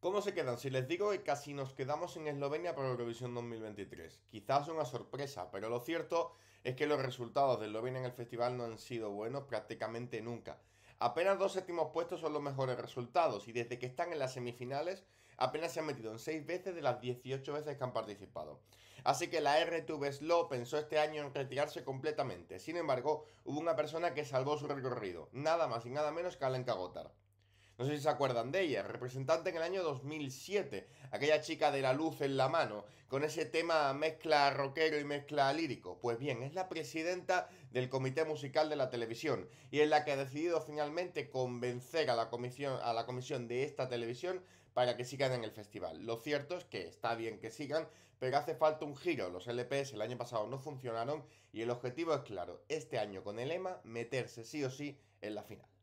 ¿Cómo se quedan? Si les digo que casi nos quedamos en Eslovenia para Eurovisión 2023. Quizás una sorpresa, pero lo cierto es que los resultados de Eslovenia en el festival no han sido buenos prácticamente nunca. Apenas dos séptimos puestos son los mejores resultados y desde que están en las semifinales apenas se han metido en seis veces de las 18 veces que han participado. Así que la RTV Slow pensó este año en retirarse completamente. Sin embargo, hubo una persona que salvó su recorrido, nada más y nada menos que Alenka Gotthard. No sé si se acuerdan de ella, representante en el año 2007, aquella chica de la luz en la mano, con ese tema mezcla rockero y mezcla lírico. Pues bien, es la presidenta del Comité Musical de la Televisión y es la que ha decidido finalmente convencer a la comisión, a la comisión de esta televisión para que sigan en el festival. Lo cierto es que está bien que sigan, pero hace falta un giro. Los LPs el año pasado no funcionaron y el objetivo es claro, este año con el EMA meterse sí o sí en la final.